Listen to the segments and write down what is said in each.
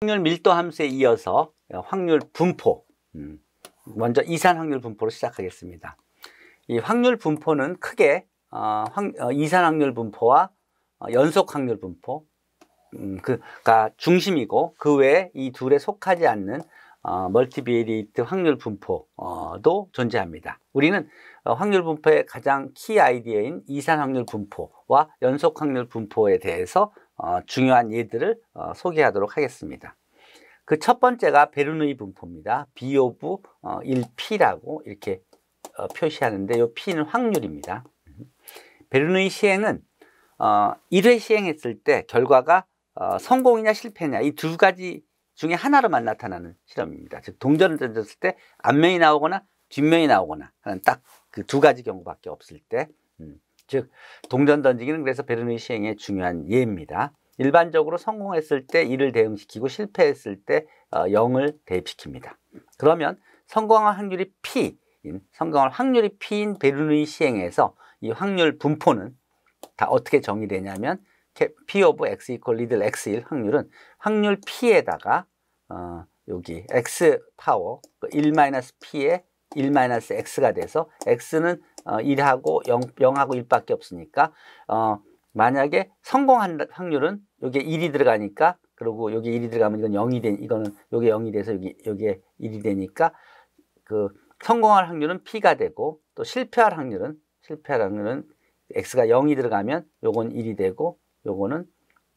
확률 밀도 함수에 이어서 확률 분포 음, 먼저 이산 확률 분포로 시작하겠습니다 이 확률 분포는 크게 어, 어, 이산 확률 분포와 어, 연속 확률 분포 음, 그가 중심이고 그 외에 이 둘에 속하지 않는 멀티비리이트 확률 분포도 존재합니다 우리는 확률 분포의 가장 키 아이디어인 이산 확률 분포와 연속 확률 분포에 대해서 어, 중요한 예들을 어, 소개하도록 하겠습니다. 그 첫 번째가 베르누이 분포입니다. B 오브 어, 1P라고 이렇게 어, 표시하는데 요 P는 확률입니다. 베르누이 시행은 어, 1회 시행했을 때 결과가 어, 성공이냐 실패냐 이 두 가지 중에 하나로만 나타나는 실험입니다. 즉 동전을 던졌을 때 앞면이 나오거나 뒷면이 나오거나 딱 그 두 가지 경우밖에 없을 때 음. 즉 동전 던지기는 그래서 베르누이 시행의 중요한 예입니다. 일반적으로 성공했을 때 1을 대응시키고 실패했을 때 0을 어, 대입시킵니다. 그러면 성공할 확률이 P인 성공할 확률이 P인 베르누이 시행에서 이 확률 분포는 다 어떻게 정의되냐면 P 오브 X 이퀄 리들 X일 확률은 확률 P에다가 어, 여기 X 파워 1-P의 그1 x가 돼서 x는 어, 1하고 0, 0하고 1밖에 없으니까 어, 만약에 성공한 확률은 여기에 1이 들어가니까 그리고 여기 1이 들어가면 이건 0이 된 이거는 여기에 0이 돼서 여기 여기에 1이 되니까 그 성공할 확률은 p가 되고 또 실패할 확률은 실패할 확률은 x가 0이 들어가면 요건 1이 되고 요거는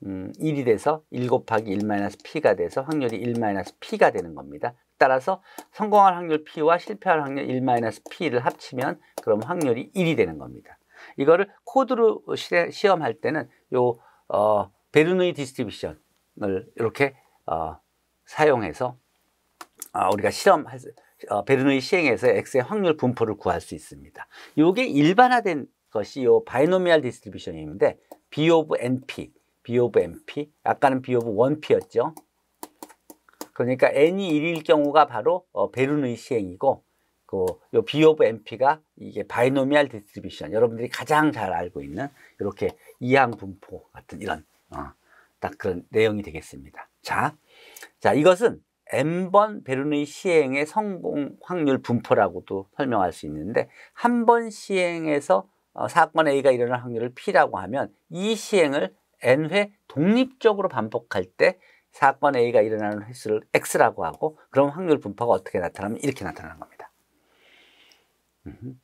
음, 1이 돼서 1 곱하기 1마 p가 돼서 확률이 1마이 p가 되는 겁니다. 따라서 성공할 확률 P와 실패할 확률 1-P를 합치면 그럼 확률이 1이 되는 겁니다. 이거를 코드로 시험할 때는 요 어, 베르누이 디스트리뷰션을 이렇게 어, 사용해서 어, 우리가 실험할 어, 베르누이 시행에서 x의 확률 분포를 구할 수 있습니다. 요게 일반화된 것이 요 바이노미얼 디스트리뷰션인데 b 오브 np, b 오브 np, 아까는 b 오브 1p였죠. 그러니까 n이 1일 경우가 바로 어, 베르누이 시행이고 그 요 B 오브 MP가 이게 바이노미알 디스트리뷰션 여러분들이 가장 잘 알고 있는 이렇게 이항 분포 같은 이런 어, 딱 그런 내용이 되겠습니다. 자, 자 이것은 n번 베르누이 시행의 성공 확률 분포라고도 설명할 수 있는데 한 번 시행에서 어, 사건 A가 일어날 확률을 P라고 하면 이 시행을 n회 독립적으로 반복할 때 사건 A가 일어나는 횟수를 X라고 하고 그럼 확률 분포가 어떻게 나타나면 이렇게 나타나는 겁니다.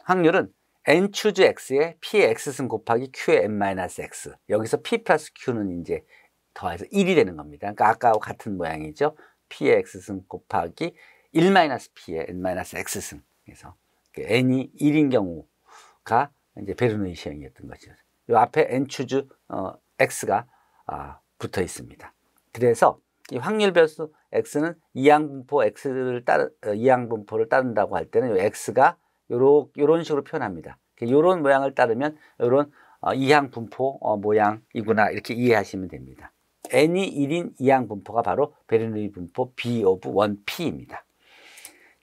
확률은 n 추즈 x에 p x승 곱하기 q의 n x 여기서 p 플러스 q는 이제 더해서 1이 되는 겁니다. 그러니까 아까와 같은 모양이죠. p의 x승 곱하기 1 p의 n x승 그래서 그 n이 1인 경우가 이제 베르누이 시형이었던 거죠. 요 앞에 n 추즈 어, x가 아, 붙어 있습니다. 그래서 이 확률 변수 x는 이항분포 x를 따르 어, 이항분포를 따른다고 할 때는 요 x가 요런 요런 식으로 표현합니다. 그러니까 요런 모양을 따르면 요런 어, 이항분포 어, 모양이구나 이렇게 이해하시면 됩니다. n이 1인 이항분포가 바로 베르누이 분포 b 오브 1p입니다.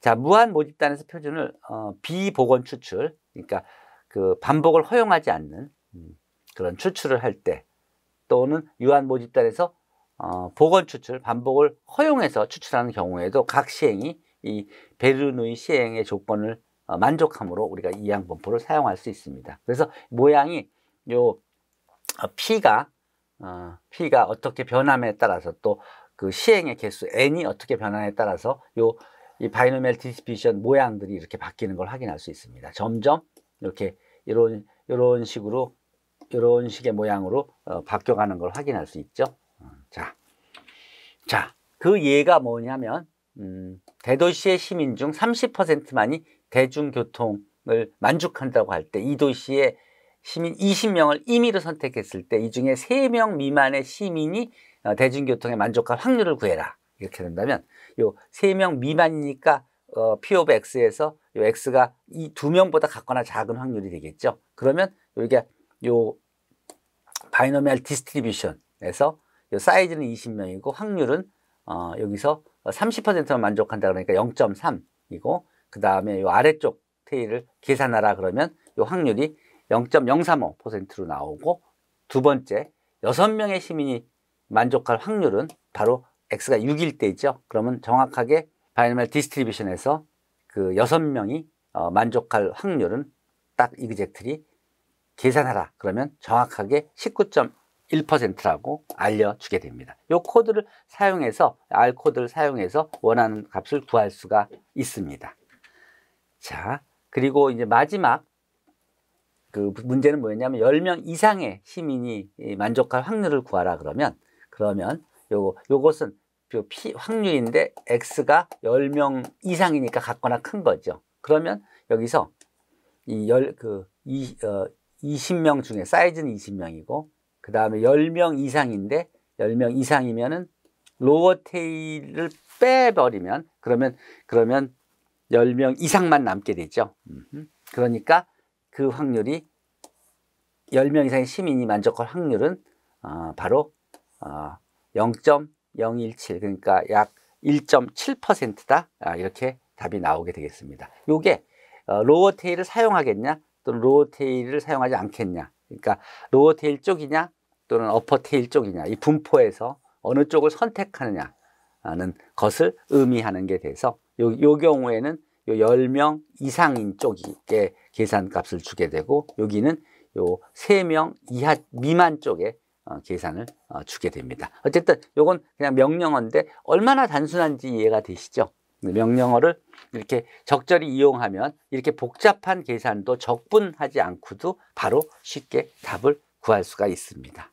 자, 무한 모집단에서 표준을 어, 비복원 추출, 그러니까 그 반복을 허용하지 않는 음, 그런 추출을 할 때 또는 유한 모집단에서 어, 복원 추출, 반복을 허용해서 추출하는 경우에도 각 시행이 이 베르누이 시행의 조건을 어, 만족함으로 우리가 이항 분포를 사용할 수 있습니다. 그래서 모양이 요 P가 어, P가 어, 어떻게 변함에 따라서 또 그 시행의 개수 N이 어떻게 변함에 따라서 요 이 바이노멜 디스피션 모양들이 이렇게 바뀌는 걸 확인할 수 있습니다. 점점 이렇게 이런 이런 식으로 이런 식의 모양으로 어, 바뀌어가는 걸 확인할 수 있죠. 자, 자, 그 예가 뭐냐면 음, 대도시의 시민 중 30%만이 대중교통을 만족한다고 할 때 이 도시의 시민 20명을 임의로 선택했을 때 이 중에 3명 미만의 시민이 어, 대중교통에 만족할 확률을 구해라 이렇게 된다면 요 3명 미만이니까 어, P 오브 X에서 요 X가 이두 명보다 같거나 작은 확률이 되겠죠 그러면 요게 요 바이노미얼 디스트리뷰션에서 그 사이즈는 20명이고 확률은 어, 여기서 30%만 만족한다 그러니까 0.3이고 그 다음에 이 아래쪽 테일을 계산하라 그러면 이 확률이 0.035%로 나오고 두 번째 6 명의 시민이 만족할 확률은 바로 x가 6일 때죠. 그러면 정확하게 바이널 디스트리뷰션에서 그여 명이 어, 만족할 확률은 딱 이그젝트리 계산하라. 그러면 정확하게 19. 1%라고 알려주게 됩니다. 이 코드를 사용해서 R 코드를 사용해서 원하는 값을 구할 수가 있습니다. 자, 그리고 이제 마지막 그 문제는 뭐였냐면 10명 이상의 시민이 만족할 확률을 구하라 그러면 그러면 요 요것은 피 확률인데 x가 10명 이상이니까 같거나 큰 거죠. 그러면 여기서 이 열그 어, 20명 중에 사이즈는 20명이고 그 다음에 10명 이상인데 10명 이상이면은 로어 테일을 빼버리면 그러면 그러면 10명 이상만 남게 되죠. 그러니까 그 확률이 10명 이상의 시민이 만족할 확률은 어, 바로 어, 0.017 그러니까 약 1.7%다 아, 이렇게 답이 나오게 되겠습니다. 요게 어, 로어테일을 사용하겠냐 또는 로어테일을 사용하지 않겠냐 그러니까 로어 테일 쪽이냐 또는 어퍼 테일 쪽이냐 이 분포에서 어느 쪽을 선택하느냐는 하 것을 의미하는 게 돼서 요, 요 경우에는 요 10명 이상인 쪽에 계산값을 주게 되고 여기는 요 3명 이하 미만 쪽에 어, 계산을 어, 주게 됩니다. 어쨌든 요건 그냥 명령어인데 얼마나 단순한지 이해가 되시죠? 네, 명령어를 이렇게 적절히 이용하면 이렇게 복잡한 계산도 적분하지 않고도 바로 쉽게 답을 구할 수가 있습니다.